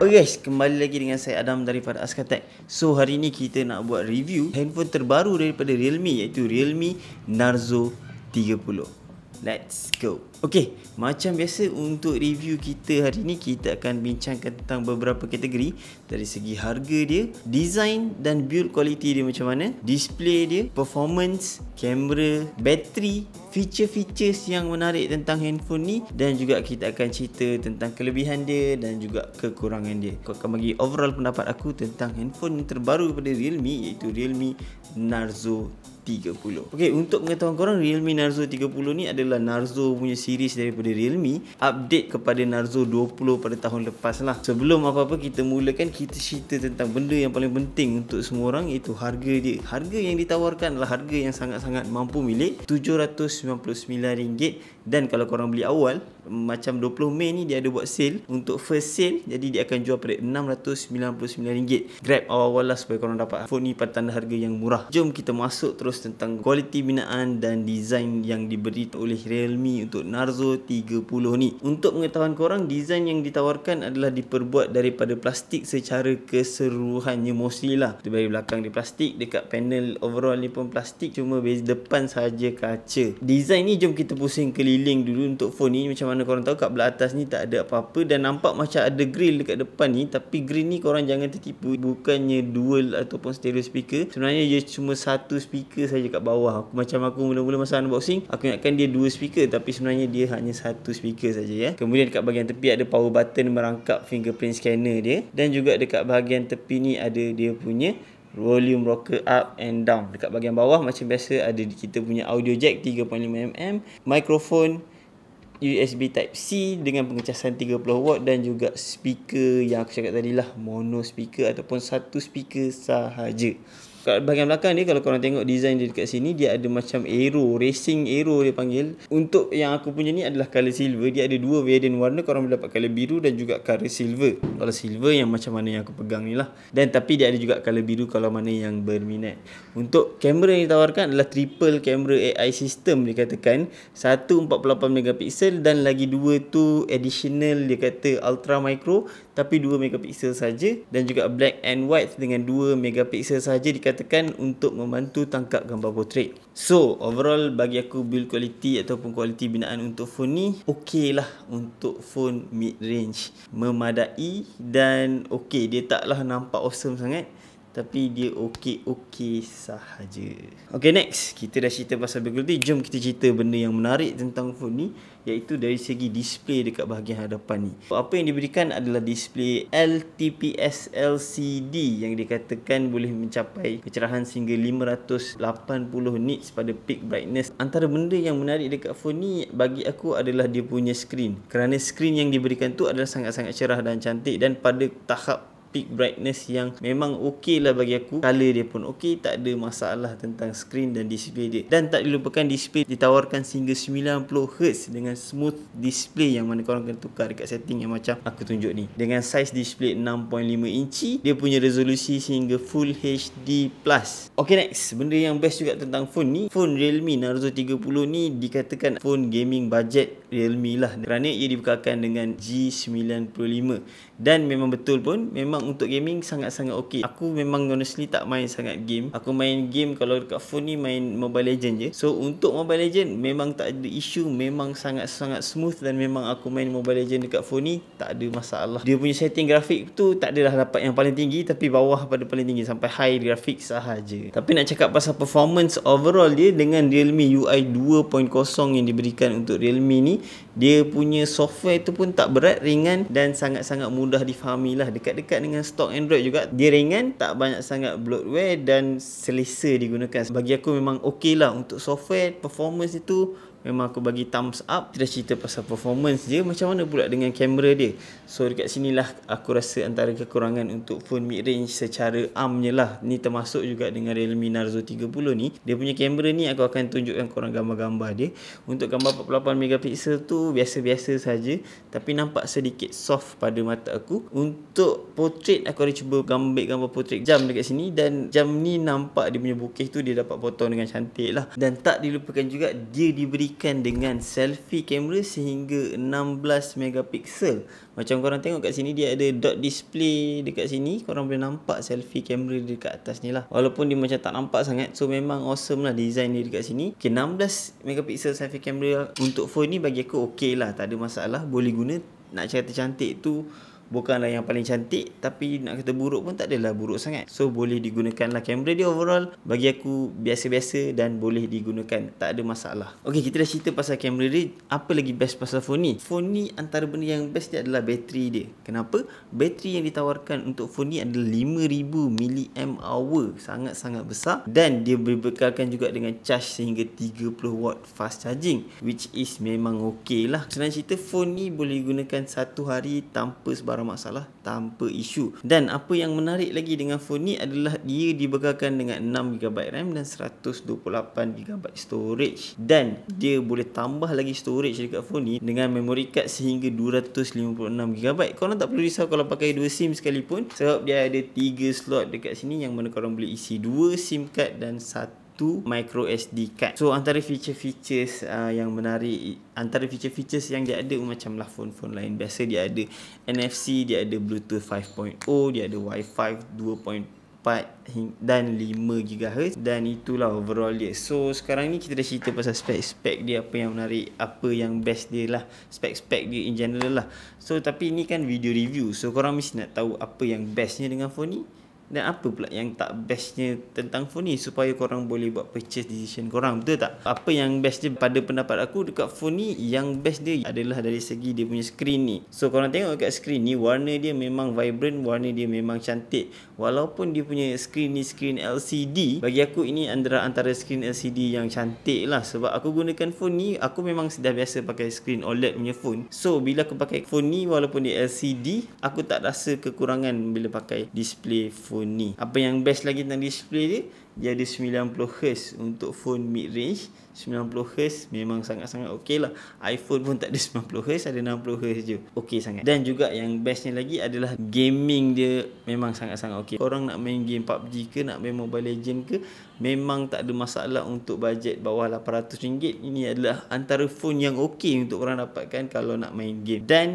Oh guys, kembali lagi dengan saya Adam daripada Askatek. So hari ni kita nak buat review handphone terbaru daripada Realme iaitu Realme Narzo 30. Let's go. Okey, macam biasa untuk review kita hari ini kita akan bincangkan tentang beberapa kategori dari segi harga dia, design dan build quality dia macam mana, display dia, performance, kamera, bateri, feature-features yang menarik tentang handphone ni dan juga kita akan cerita tentang kelebihan dia dan juga kekurangan dia. Aku akan bagi overall pendapat aku tentang handphone yang terbaru daripada Realme iaitu Realme Narzo 30. Okey, untuk pengetahuan korang Realme Narzo 30 ni adalah Narzo punya series daripada Realme update kepada Narzo 20 pada tahun lepas lah. Sebelum apa-apa kita mulakan kita cerita tentang benda yang paling penting untuk semua orang iaitu harga dia. Harga yang ditawarkan adalah harga yang sangat-sangat mampu milik RM799 dan kalau korang beli awal macam 20 Mei ni dia ada buat sale untuk first sale jadi dia akan jual pada RM699 grab awal-awal lah supaya korang dapat phone ni pada tanda harga yang murah jom kita masuk terus tentang kualiti binaan dan design yang diberi oleh Realme untuk Narzo 30 ni. Untuk pengetahuan korang, design yang ditawarkan adalah diperbuat daripada plastik secara keseluruhannya mostly lah. Dari belakang dia plastik, dekat panel overall ni pun plastik, cuma base depan saja kaca. Design ni jom kita pusing keliling dulu untuk phone ni. Macam mana korang tahu kat belah atas ni tak ada apa-apa dan nampak macam ada grill dekat depan ni. Tapi grill ni korang jangan tertipu. Bukannya dual ataupun stereo speaker. Sebenarnya ia cuma satu speaker saja kat bawah aku, macam aku mula-mula masa unboxing aku ingatkan dia dua speaker tapi sebenarnya dia hanya satu speaker saja ya kemudian dekat bahagian tepi ada power button merangkap fingerprint scanner dia dan juga dekat bahagian tepi ni ada dia punya volume rocker up and down dekat bahagian bawah macam biasa ada kita punya audio jack 3.5mm microphone USB type C dengan pengecasan 30W dan juga speaker yang aku cakap tadi lah mono speaker ataupun satu speaker sahaja kat bahagian belakang ni kalau korang tengok design dia dekat sini dia ada macam aero racing aero dia panggil untuk yang aku punya ni adalah color silver dia ada dua variant warna korang boleh dapat color biru dan juga color silver kalau silver yang macam mana yang aku pegang ni lah dan tapi dia ada juga color biru kalau mana yang berminat untuk kamera yang ditawarkan adalah triple camera AI system dikatakan satu 48 megapixel dan lagi dua tu additional dia kata ultra micro tapi 2 megapiksel saja dan juga black and white dengan 2 megapiksel saja dikatakan untuk membantu tangkap gambar portrait. So, overall bagi aku build quality ataupun kualiti binaan untuk phone ni okey lah untuk phone mid range memadai dan okey dia taklah nampak awesome sangat. Tapi dia okey-okey sahaja Okay next Kita dah cerita pasal bakery Jom kita cerita benda yang menarik tentang phone ni Iaitu dari segi display dekat bahagian hadapan ni Apa yang diberikan adalah display LTPS LCD Yang dikatakan boleh mencapai kecerahan sehingga 580 nits pada peak brightness Antara benda yang menarik dekat phone ni Bagi aku adalah dia punya screen Kerana screen yang diberikan tu adalah sangat-sangat cerah dan cantik Dan pada tahap peak brightness yang memang okey lah bagi aku color dia pun okey tak ada masalah tentang screen dan display dia dan tak dilupakan display ditawarkan sehingga 90Hz dengan smooth display yang mana korang kena tukar dekat setting yang macam aku tunjuk ni dengan size display 6.5 inci dia punya resolusi sehingga full HD plus ok next benda yang best juga tentang phone ni phone realme narzo 30 ni dikatakan phone gaming budget realme lah kerana ia dibekalkan dengan G95 dan memang betul pun memang memang untuk gaming sangat-sangat okey. Aku memang honestly tak main sangat game. Aku main game kalau dekat phone ni main Mobile Legend je. So untuk Mobile Legend memang tak ada isu, memang sangat-sangat smooth dan memang aku main Mobile Legend dekat phone ni tak ada masalah. Dia punya setting grafik tu tak adalah dapat yang paling tinggi tapi bawah pada paling tinggi sampai high grafik sahaja. Tapi nak cakap pasal performance overall dia dengan Realme UI 2.0 yang diberikan untuk Realme ni, dia punya software tu pun tak berat, ringan dan sangat-sangat mudah difahamilah dekat-dekat dengan dengan stock Android juga Dia ringan Tak banyak sangat bloatware Dan selesa digunakan Bagi aku memang okey lah Untuk software Performance itu memang aku bagi thumbs up kita dah cerita pasal performance dia macam mana pula dengan kamera dia so dekat sinilah aku rasa antara kekurangan untuk phone mid range secara amnya lah ni termasuk juga dengan Realme Narzo 30 ni dia punya kamera ni aku akan tunjukkan korang gambar-gambar dia untuk gambar 48 megapixel tu biasa-biasa saja tapi nampak sedikit soft pada mata aku untuk portrait aku ada cuba gambar gambar portrait jam dekat sini dan jam ni nampak dia punya bukeh tu dia dapat potong dengan cantik lah dan tak dilupakan juga dia diberi diberikan dengan selfie kamera sehingga 16 megapiksel. Macam korang tengok kat sini dia ada dot display dekat sini. Korang boleh nampak selfie kamera dia dekat atas ni lah. Walaupun dia macam tak nampak sangat. So memang awesome lah design dia dekat sini. Okay 16 megapiksel selfie kamera untuk phone ni bagi aku okey lah. Tak ada masalah. Boleh guna. Nak cerita cantik tu bukanlah yang paling cantik tapi nak kata buruk pun tak adalah buruk sangat so boleh digunakanlah kamera dia overall bagi aku biasa-biasa dan boleh digunakan tak ada masalah ok kita dah cerita pasal kamera dia apa lagi best pasal phone ni phone ni antara benda yang best dia adalah bateri dia kenapa? bateri yang ditawarkan untuk phone ni adalah 5000 mAh sangat-sangat besar dan dia berbekalkan juga dengan charge sehingga 30 w fast charging which is memang ok lah senang cerita phone ni boleh digunakan satu hari tanpa sebarang sebarang masalah tanpa isu. Dan apa yang menarik lagi dengan phone ni adalah dia dibekalkan dengan 6GB RAM dan 128GB storage. Dan dia boleh tambah lagi storage dekat phone ni dengan memory card sehingga 256GB. Korang tak perlu risau kalau pakai dua SIM sekalipun sebab dia ada tiga slot dekat sini yang mana korang boleh isi dua SIM card dan satu to micro SD card. So antara feature-features uh, yang menarik antara feature-features yang dia ada macam lah phone-phone lain biasa dia ada NFC, dia ada Bluetooth 5.0, dia ada Wi-Fi 2. 4 dan 5 gigahertz. dan itulah overall dia. So sekarang ni kita dah cerita pasal spek-spek dia apa yang menarik, apa yang best dia lah, spek-spek dia in general lah. So tapi ni kan video review. So korang mesti nak tahu apa yang bestnya dengan phone ni. Dan apa pula yang tak bestnya tentang phone ni supaya korang boleh buat purchase decision korang betul tak? Apa yang bestnya pada pendapat aku dekat phone ni yang best dia adalah dari segi dia punya screen ni. So korang tengok dekat screen ni warna dia memang vibrant, warna dia memang cantik. Walaupun dia punya screen ni screen LCD, bagi aku ini antara antara screen LCD yang cantik lah sebab aku gunakan phone ni aku memang sudah biasa pakai screen OLED punya phone. So bila aku pakai phone ni walaupun dia LCD, aku tak rasa kekurangan bila pakai display phone phone ni. Apa yang best lagi tentang display dia, dia ada 90Hz untuk phone mid-range. 90Hz memang sangat-sangat okey lah. iPhone pun tak ada 90Hz, ada 60Hz je. Okey sangat. Dan juga yang bestnya lagi adalah gaming dia memang sangat-sangat okey. orang nak main game PUBG ke, nak main Mobile Legend ke, memang tak ada masalah untuk bajet bawah RM800. Ini adalah antara phone yang okey untuk orang dapatkan kalau nak main game. Dan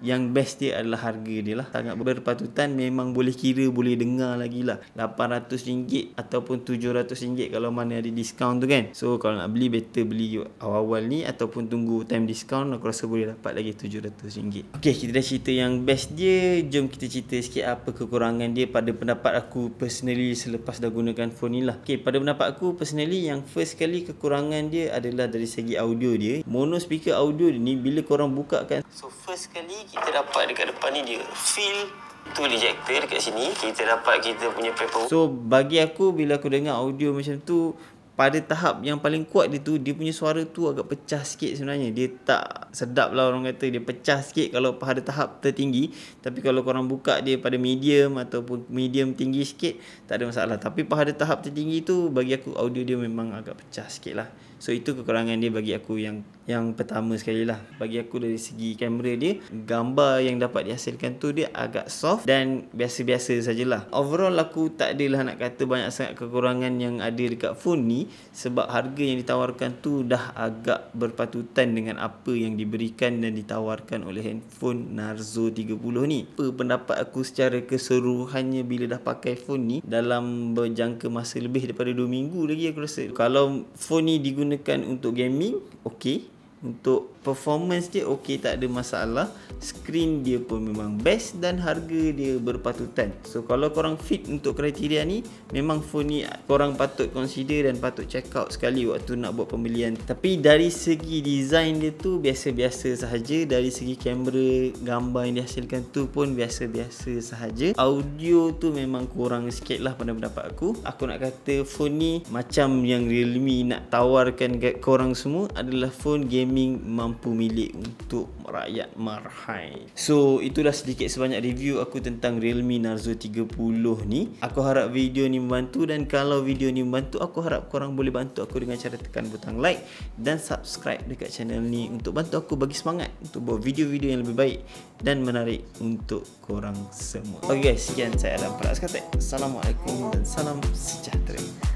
yang best dia adalah harga dia lah sangat berpatutan memang boleh kira boleh dengar lagi lah RM800 ataupun RM700 kalau mana ada discount tu kan so kalau nak beli better beli awal-awal ni ataupun tunggu time discount aku rasa boleh dapat lagi RM700 ok kita dah cerita yang best dia jom kita cerita sikit apa kekurangan dia pada pendapat aku personally selepas dah gunakan phone ni lah ok pada pendapat aku personally yang first kali kekurangan dia adalah dari segi audio dia mono speaker audio dia ni bila korang bukakan so first kali kita dapat dekat depan ni dia feel tu rejector dekat sini kita dapat kita punya paper so bagi aku bila aku dengar audio macam tu pada tahap yang paling kuat dia tu dia punya suara tu agak pecah sikit sebenarnya dia tak sedap lah orang kata dia pecah sikit kalau pada tahap tertinggi tapi kalau korang buka dia pada medium ataupun medium tinggi sikit tak ada masalah tapi pada tahap tertinggi tu bagi aku audio dia memang agak pecah sikit lah so itu kekurangan dia bagi aku yang yang pertama sekali lah bagi aku dari segi kamera dia gambar yang dapat dihasilkan tu dia agak soft dan biasa-biasa sajalah overall aku tak adalah nak kata banyak sangat kekurangan yang ada dekat phone ni sebab harga yang ditawarkan tu dah agak berpatutan dengan apa yang diberikan dan ditawarkan oleh handphone Narzo 30 ni. Apa pendapat aku secara keseluruhannya bila dah pakai phone ni dalam berjangka masa lebih daripada 2 minggu lagi aku rasa. Kalau phone ni digunakan untuk gaming, okey. Untuk performance dia okey tak ada masalah screen dia pun memang best dan harga dia berpatutan so kalau korang fit untuk kriteria ni memang phone ni korang patut consider dan patut check out sekali waktu nak buat pembelian tapi dari segi design dia tu biasa-biasa sahaja dari segi kamera gambar yang dihasilkan tu pun biasa-biasa sahaja audio tu memang kurang sikit lah pada pendapat aku aku nak kata phone ni macam yang realme nak tawarkan kat korang semua adalah phone gaming mampu mampu milik untuk rakyat marhai. So itulah sedikit sebanyak review aku tentang Realme Narzo 30 ni. Aku harap video ni membantu dan kalau video ni membantu aku harap korang boleh bantu aku dengan cara tekan butang like dan subscribe dekat channel ni untuk bantu aku bagi semangat untuk buat video-video yang lebih baik dan menarik untuk korang semua. Okay guys, sekian saya Adam Pradaskatek. Assalamualaikum dan salam sejahtera.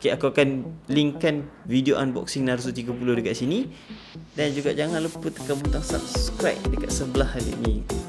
Okay, aku akan linkkan video unboxing Naruto 30 dekat sini. Dan juga jangan lupa tekan butang subscribe dekat sebelah ni.